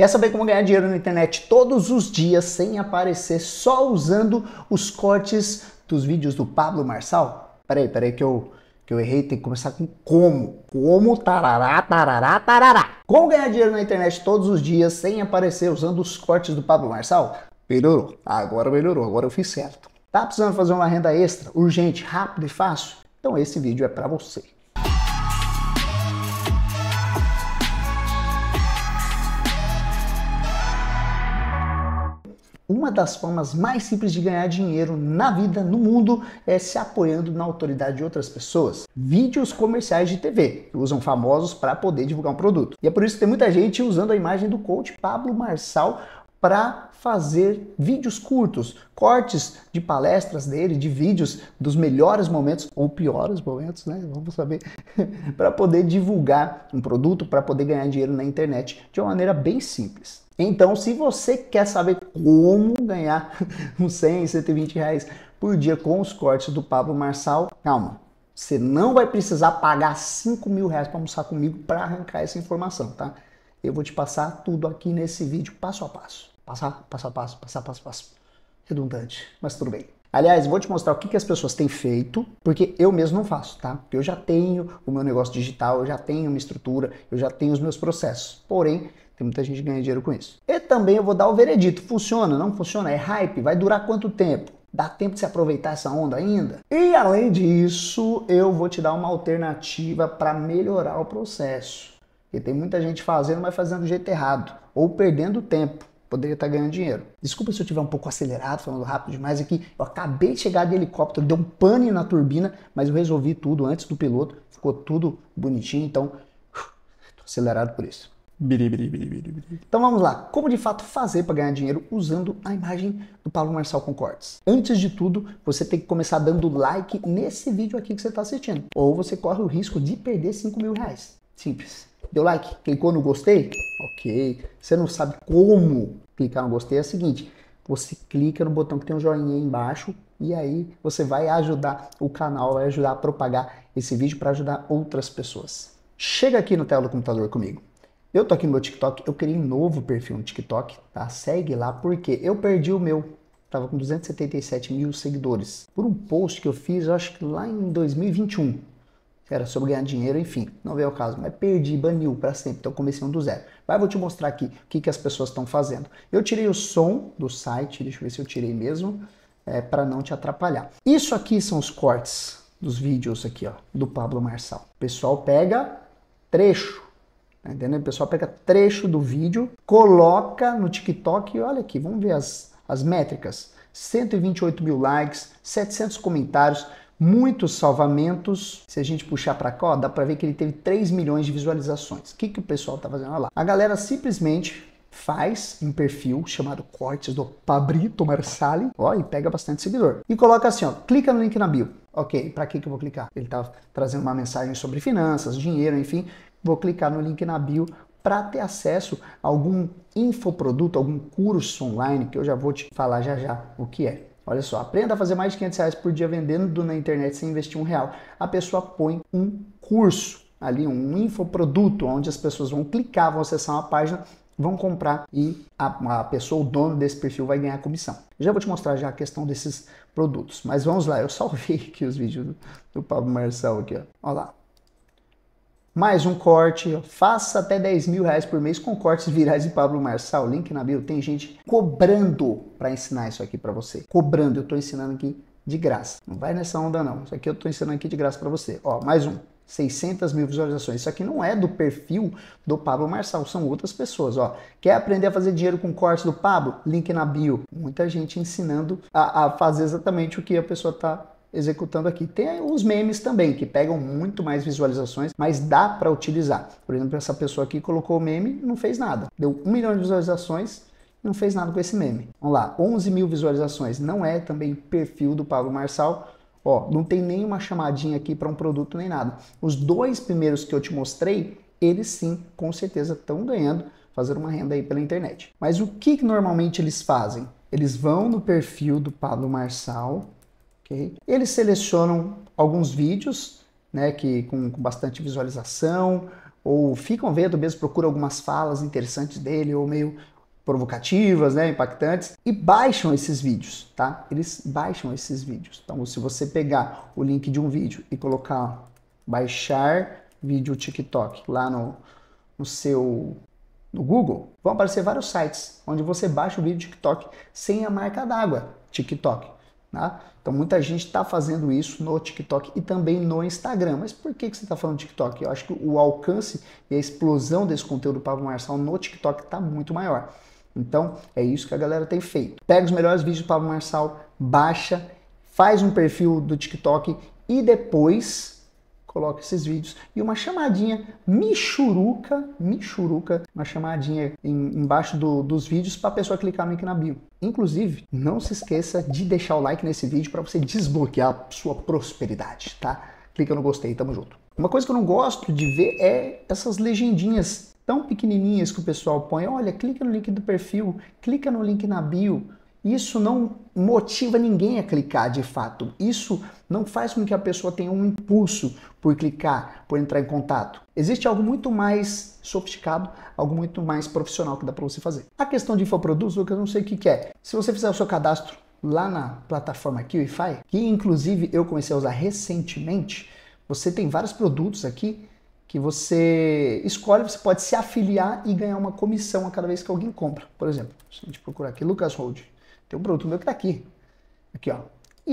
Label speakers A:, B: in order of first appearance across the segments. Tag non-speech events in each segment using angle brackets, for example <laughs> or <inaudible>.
A: Quer saber como ganhar dinheiro na internet todos os dias sem aparecer só usando os cortes dos vídeos do Pablo Marçal? Peraí, peraí que eu, que eu errei, tem que começar com como. Como, tarará, tarará, tarará. Como ganhar dinheiro na internet todos os dias sem aparecer usando os cortes do Pablo Marçal? Melhorou, agora melhorou, agora eu fiz certo. Tá precisando fazer uma renda extra, urgente, rápido e fácil? Então esse vídeo é para você. uma das formas mais simples de ganhar dinheiro na vida, no mundo, é se apoiando na autoridade de outras pessoas. Vídeos comerciais de TV, que usam famosos para poder divulgar um produto. E é por isso que tem muita gente usando a imagem do coach Pablo Marçal para fazer vídeos curtos, cortes de palestras dele, de vídeos dos melhores momentos ou piores momentos, né? Vamos saber, <laughs> para poder divulgar um produto, para poder ganhar dinheiro na internet de uma maneira bem simples. Então, se você quer saber como ganhar <laughs> uns 100, 120 reais por dia com os cortes do Pablo Marçal, calma, você não vai precisar pagar 5 mil reais para almoçar comigo para arrancar essa informação, tá? Eu vou te passar tudo aqui nesse vídeo passo a passo. Passar, passo a passo, passar, passo a passo. Redundante, mas tudo bem. Aliás, vou te mostrar o que, que as pessoas têm feito, porque eu mesmo não faço, tá? eu já tenho o meu negócio digital, eu já tenho uma estrutura, eu já tenho os meus processos. Porém, tem muita gente que ganha dinheiro com isso. E também eu vou dar o veredito: funciona, não funciona? É hype? Vai durar quanto tempo? Dá tempo de se aproveitar essa onda ainda? E além disso, eu vou te dar uma alternativa para melhorar o processo. Porque tem muita gente fazendo, mas fazendo do jeito errado ou perdendo tempo poderia estar tá ganhando dinheiro. Desculpa se eu estiver um pouco acelerado, falando rápido demais aqui. Eu acabei de chegar de helicóptero, deu um pane na turbina, mas eu resolvi tudo antes do piloto, ficou tudo bonitinho, então estou acelerado por isso. Então vamos lá, como de fato fazer para ganhar dinheiro usando a imagem do Paulo Marçal Concordes? Antes de tudo, você tem que começar dando like nesse vídeo aqui que você está assistindo, ou você corre o risco de perder 5 mil reais. Simples. Deu like? Clicou no gostei? Ok. Você não sabe como clicar no gostei é o seguinte: você clica no botão que tem um joinha aí embaixo e aí você vai ajudar o canal, vai ajudar a propagar esse vídeo para ajudar outras pessoas. Chega aqui no tela do computador comigo. Eu tô aqui no meu TikTok, eu criei um novo perfil no TikTok, tá? Segue lá porque eu perdi o meu. Tava com 277 mil seguidores. Por um post que eu fiz, eu acho que lá em 2021 era sobre ganhar dinheiro, enfim, não veio o caso, mas perdi, baniu para sempre, então comecei um do zero. Mas vou te mostrar aqui o que, que as pessoas estão fazendo. Eu tirei o som do site, deixa eu ver se eu tirei mesmo, é, para não te atrapalhar. Isso aqui são os cortes dos vídeos aqui, ó, do Pablo Marçal. O pessoal pega trecho, tá O pessoal pega trecho do vídeo, coloca no TikTok e olha aqui, vamos ver as, as métricas. 128 mil likes, 700 comentários, muitos salvamentos. Se a gente puxar para cá, ó, dá para ver que ele teve 3 milhões de visualizações. O que, que o pessoal tá fazendo? Olha lá. A galera simplesmente faz um perfil chamado Cortes do Pabrito Marsali, ó, e pega bastante seguidor. E coloca assim, ó, clica no link na bio. Ok, para que que eu vou clicar? Ele tá trazendo uma mensagem sobre finanças, dinheiro, enfim. Vou clicar no link na bio para ter acesso a algum infoproduto, algum curso online, que eu já vou te falar já já o que é. Olha só, aprenda a fazer mais de 500 reais por dia vendendo na internet sem investir um real. A pessoa põe um curso ali, um infoproduto, onde as pessoas vão clicar, vão acessar uma página, vão comprar e a, a pessoa, o dono desse perfil, vai ganhar comissão. já vou te mostrar já a questão desses produtos. Mas vamos lá, eu <laughs> salvei aqui os vídeos do, do Pablo Marcel aqui, ó. Olha lá. Mais um corte, faça até 10 mil reais por mês com cortes virais de Pablo Marçal. Link na bio. Tem gente cobrando para ensinar isso aqui para você. Cobrando, eu estou ensinando aqui de graça. Não vai nessa onda não. Isso aqui eu estou ensinando aqui de graça para você. Ó, mais um. 600 mil visualizações. Isso aqui não é do perfil do Pablo Marçal, são outras pessoas. Ó. Quer aprender a fazer dinheiro com cortes do Pablo? Link na bio. Muita gente ensinando a, a fazer exatamente o que a pessoa está executando aqui. Tem os memes também, que pegam muito mais visualizações, mas dá para utilizar. Por exemplo, essa pessoa aqui colocou o meme não fez nada. Deu um milhão de visualizações não fez nada com esse meme. Vamos lá, 11 mil visualizações. Não é também perfil do Pablo Marçal. Ó, não tem nenhuma chamadinha aqui para um produto nem nada. Os dois primeiros que eu te mostrei, eles sim, com certeza estão ganhando, fazer uma renda aí pela internet. Mas o que, que normalmente eles fazem? Eles vão no perfil do Pablo Marçal, Okay? Eles selecionam alguns vídeos né, que, com, com bastante visualização, ou ficam vendo mesmo, procura algumas falas interessantes dele, ou meio provocativas, né, impactantes, e baixam esses vídeos, tá? Eles baixam esses vídeos. Então, se você pegar o link de um vídeo e colocar baixar vídeo TikTok lá no, no seu no Google, vão aparecer vários sites onde você baixa o vídeo TikTok sem a marca d'água TikTok. Né? Então muita gente está fazendo isso no TikTok e também no Instagram. Mas por que, que você está falando TikTok? Eu acho que o alcance e a explosão desse conteúdo do Pablo Marçal no TikTok está muito maior. Então é isso que a galera tem feito. Pega os melhores vídeos do Pablo Marçal, baixa, faz um perfil do TikTok e depois Coloque esses vídeos e uma chamadinha michuruca, michuruca, uma chamadinha em, embaixo do, dos vídeos para a pessoa clicar no link na bio. Inclusive, não se esqueça de deixar o like nesse vídeo para você desbloquear a sua prosperidade, tá? Clica no gostei, tamo junto. Uma coisa que eu não gosto de ver é essas legendinhas tão pequenininhas que o pessoal põe. Olha, clica no link do perfil, clica no link na bio. Isso não motiva ninguém a clicar de fato. Isso não faz com que a pessoa tenha um impulso por clicar, por entrar em contato. Existe algo muito mais sofisticado, algo muito mais profissional que dá para você fazer. A questão de infoprodutos, Lucas, eu não sei o que, que é. Se você fizer o seu cadastro lá na plataforma Qify, que inclusive eu comecei a usar recentemente, você tem vários produtos aqui que você escolhe, você pode se afiliar e ganhar uma comissão a cada vez que alguém compra. Por exemplo, se a gente procurar aqui Lucas Hold, tem um produto meu que está aqui. Aqui, ó.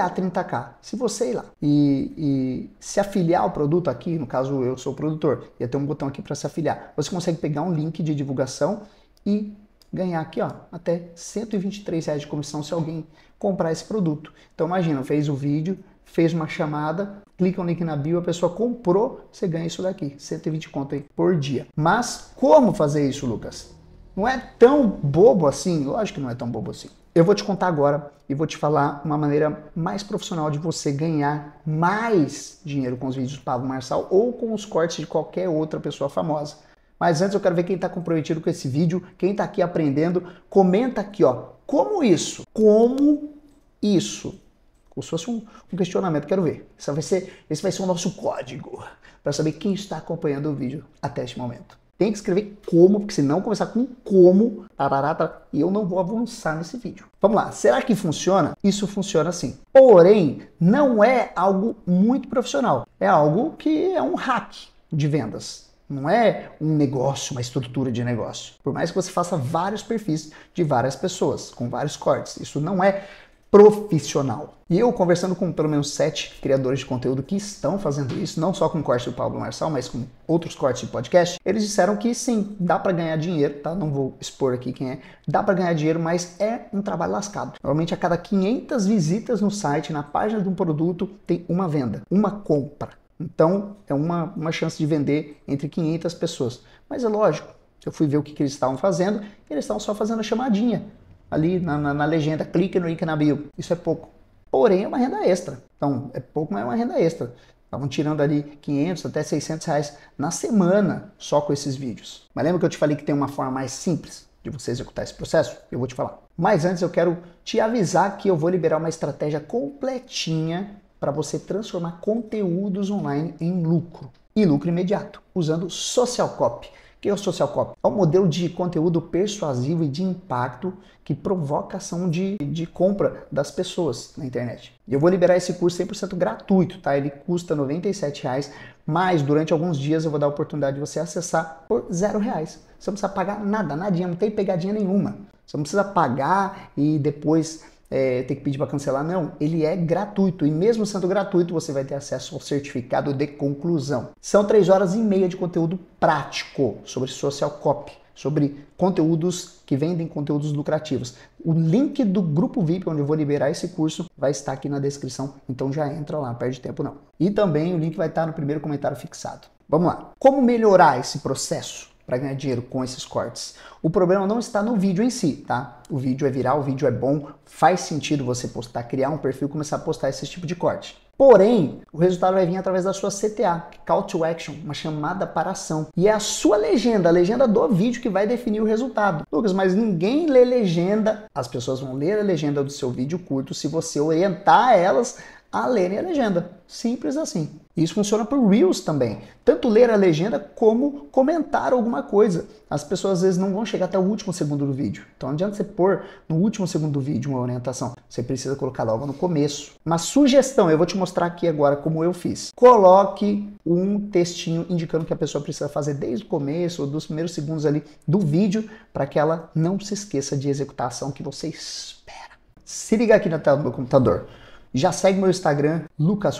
A: a 30 k Se você ir lá e, e, se afiliar ao produto aqui, no caso eu sou produtor, ia ter um botão aqui para se afiliar. Você consegue pegar um link de divulgação e ganhar aqui ó, até 123 reais de comissão se alguém comprar esse produto. Então imagina, fez o vídeo, fez uma chamada, clica no link na bio, a pessoa comprou, você ganha isso daqui, 120 conto aí por dia. Mas como fazer isso, Lucas? Não é tão bobo assim? Lógico que não é tão bobo assim. Eu vou te contar agora e vou te falar uma maneira mais profissional de você ganhar mais dinheiro com os vídeos do Pablo Marçal ou com os cortes de qualquer outra pessoa famosa. Mas antes eu quero ver quem está comprometido com esse vídeo, quem está aqui aprendendo. Comenta aqui, ó, como isso? Como isso? Como se fosse um, um questionamento, quero ver. Esse vai, ser, esse vai ser o nosso código para saber quem está acompanhando o vídeo até este momento. Tem que escrever como, porque se não começar com como, tarará, eu não vou avançar nesse vídeo. Vamos lá, será que funciona? Isso funciona sim. Porém, não é algo muito profissional. É algo que é um hack de vendas. Não é um negócio, uma estrutura de negócio. Por mais que você faça vários perfis de várias pessoas, com vários cortes. Isso não é profissional. E eu conversando com pelo menos sete criadores de conteúdo que estão fazendo isso, não só com o corte do Pablo Marçal, mas com outros cortes de podcast, eles disseram que sim, dá para ganhar dinheiro, tá? Não vou expor aqui quem é. Dá para ganhar dinheiro, mas é um trabalho lascado. Normalmente a cada 500 visitas no site, na página de um produto, tem uma venda, uma compra. Então é uma, uma chance de vender entre 500 pessoas. Mas é lógico, eu fui ver o que, que eles estavam fazendo, eles estavam só fazendo a chamadinha ali na, na, na legenda, clique no link na bio. Isso é pouco. Porém, é uma renda extra. Então, é pouco, mas é uma renda extra. Estavam tirando ali 500 até 600 reais na semana só com esses vídeos. Mas lembra que eu te falei que tem uma forma mais simples de você executar esse processo? Eu vou te falar. Mas antes eu quero te avisar que eu vou liberar uma estratégia completinha para você transformar conteúdos online em lucro e lucro imediato usando social copy que é o social copy? É um modelo de conteúdo persuasivo e de impacto que provoca ação de, de compra das pessoas na internet. Eu vou liberar esse curso 100% gratuito, tá? Ele custa R$ reais, mas durante alguns dias eu vou dar a oportunidade de você acessar por zero reais. Você não precisa pagar nada, nadinha, não tem pegadinha nenhuma. Você não precisa pagar e depois é, ter que pedir para cancelar, não. Ele é gratuito e mesmo sendo gratuito, você vai ter acesso ao certificado de conclusão. São três horas e meia de conteúdo prático sobre social copy, sobre conteúdos que vendem conteúdos lucrativos. O link do grupo VIP, onde eu vou liberar esse curso, vai estar aqui na descrição. Então já entra lá, perde tempo não. E também o link vai estar no primeiro comentário fixado. Vamos lá. Como melhorar esse processo? para ganhar dinheiro com esses cortes. O problema não está no vídeo em si, tá? O vídeo é viral, o vídeo é bom, faz sentido você postar, criar um perfil e começar a postar esse tipo de corte. Porém, o resultado vai vir através da sua CTA, Call to Action, uma chamada para ação. E é a sua legenda, a legenda do vídeo que vai definir o resultado. Lucas, mas ninguém lê legenda. As pessoas vão ler a legenda do seu vídeo curto se você orientar elas a lerem a legenda. Simples assim. Isso funciona por Reels também. Tanto ler a legenda como comentar alguma coisa. As pessoas às vezes não vão chegar até o último segundo do vídeo. Então não adianta você pôr no último segundo do vídeo uma orientação. Você precisa colocar logo no começo. Uma sugestão, eu vou te mostrar aqui agora como eu fiz. Coloque um textinho indicando que a pessoa precisa fazer desde o começo ou dos primeiros segundos ali do vídeo para que ela não se esqueça de executar a ação que você espera. Se liga aqui na tela do meu computador. Já segue meu Instagram,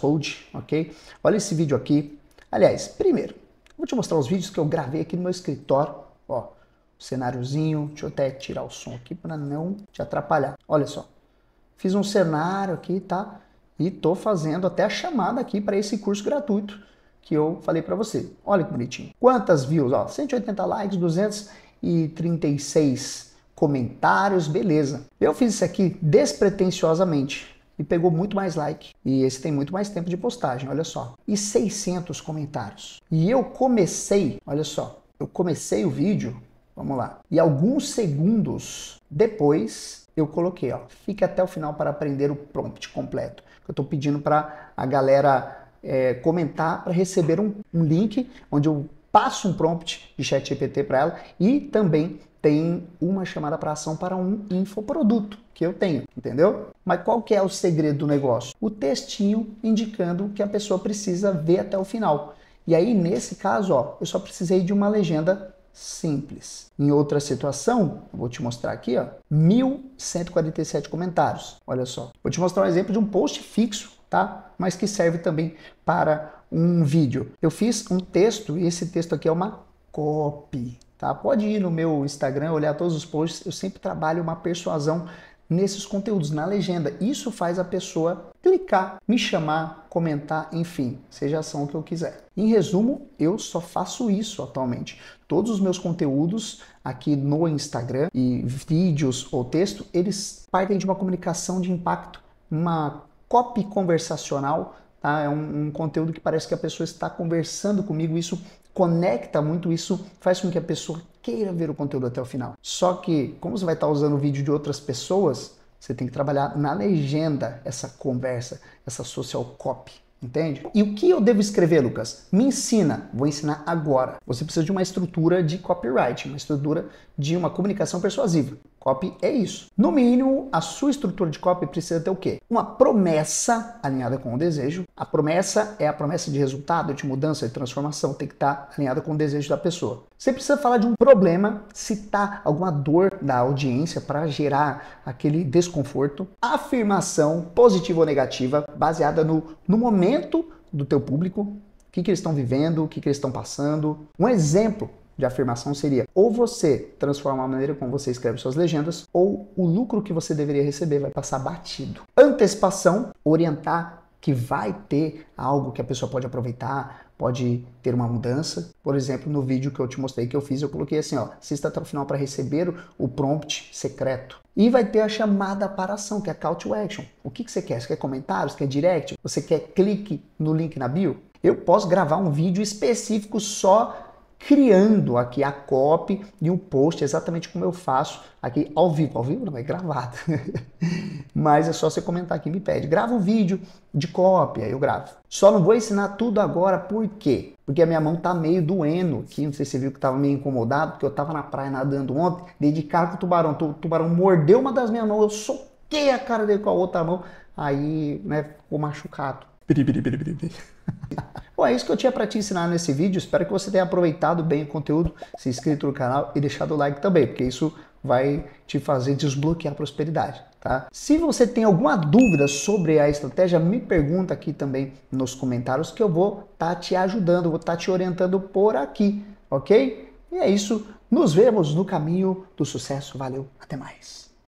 A: Hold, ok? Olha esse vídeo aqui. Aliás, primeiro, vou te mostrar os vídeos que eu gravei aqui no meu escritório. Ó, cenáriozinho. Deixa eu até tirar o som aqui para não te atrapalhar. Olha só. Fiz um cenário aqui, tá? E tô fazendo até a chamada aqui para esse curso gratuito que eu falei para você. Olha que bonitinho. Quantas views? Ó, 180 likes, 236 comentários, beleza. Eu fiz isso aqui despretensiosamente e pegou muito mais like. E esse tem muito mais tempo de postagem, olha só. E 600 comentários. E eu comecei, olha só, eu comecei o vídeo, vamos lá. E alguns segundos depois eu coloquei, ó, fique até o final para aprender o prompt completo. Eu estou pedindo para a galera é, comentar para receber um, um link onde eu passo um prompt de chat GPT para ela e também tem uma chamada para ação para um infoproduto que eu tenho, entendeu? Mas qual que é o segredo do negócio? O textinho indicando que a pessoa precisa ver até o final. E aí, nesse caso, ó, eu só precisei de uma legenda simples. Em outra situação, vou te mostrar aqui, ó, 1147 comentários. Olha só. Vou te mostrar um exemplo de um post fixo, tá? Mas que serve também para um vídeo. Eu fiz um texto e esse texto aqui é uma copy, Tá? Pode ir no meu Instagram, olhar todos os posts, eu sempre trabalho uma persuasão nesses conteúdos, na legenda. Isso faz a pessoa clicar, me chamar, comentar, enfim, seja ação ação que eu quiser. Em resumo, eu só faço isso atualmente. Todos os meus conteúdos aqui no Instagram e vídeos ou texto, eles partem de uma comunicação de impacto, uma copy conversacional, tá? É um, um conteúdo que parece que a pessoa está conversando comigo, isso conecta muito isso, faz com que a pessoa queira ver o conteúdo até o final. Só que, como você vai estar usando o vídeo de outras pessoas, você tem que trabalhar na legenda essa conversa, essa social copy. Entende? E o que eu devo escrever, Lucas? Me ensina. Vou ensinar agora. Você precisa de uma estrutura de copyright, uma estrutura de uma comunicação persuasiva. Copy é isso. No mínimo, a sua estrutura de copy precisa ter o quê? Uma promessa alinhada com o desejo. A promessa é a promessa de resultado, de mudança, de transformação, tem que estar alinhada com o desejo da pessoa. Você precisa falar de um problema, citar alguma dor da audiência para gerar aquele desconforto. Afirmação positiva ou negativa, baseada no, no momento do teu público, o que, que eles estão vivendo, o que, que eles estão passando. Um exemplo de afirmação seria ou você transforma a maneira como você escreve suas legendas, ou o lucro que você deveria receber vai passar batido. Antecipação, orientar que vai ter algo que a pessoa pode aproveitar, pode ter uma mudança. Por exemplo, no vídeo que eu te mostrei que eu fiz, eu coloquei assim, ó, assista até o final para receber o prompt secreto. E vai ter a chamada para ação, que é a call to action. O que, que você quer? Você quer comentários? quer direct? Você quer clique no link na bio? Eu posso gravar um vídeo específico só criando aqui a copy e um post, exatamente como eu faço aqui ao vivo. Ao vivo não, é gravado. <laughs> Mas é só você comentar aqui, me pede. Grava um vídeo de cópia, eu gravo. Só não vou ensinar tudo agora, por quê? Porque a minha mão tá meio doendo aqui, não sei se você viu que tava meio incomodado, porque eu tava na praia nadando ontem, dei de cara com o tubarão. O tubarão mordeu uma das minhas mãos, eu soquei a cara dele com a outra mão, aí, né, ficou machucado. <laughs> Bom, é isso que eu tinha para te ensinar nesse vídeo. Espero que você tenha aproveitado bem o conteúdo, se inscrito no canal e deixado o like também, porque isso vai te fazer desbloquear a prosperidade. Tá? Se você tem alguma dúvida sobre a estratégia, me pergunta aqui também nos comentários que eu vou estar tá te ajudando, vou estar tá te orientando por aqui, ok? E é isso. Nos vemos no caminho do sucesso. Valeu, até mais.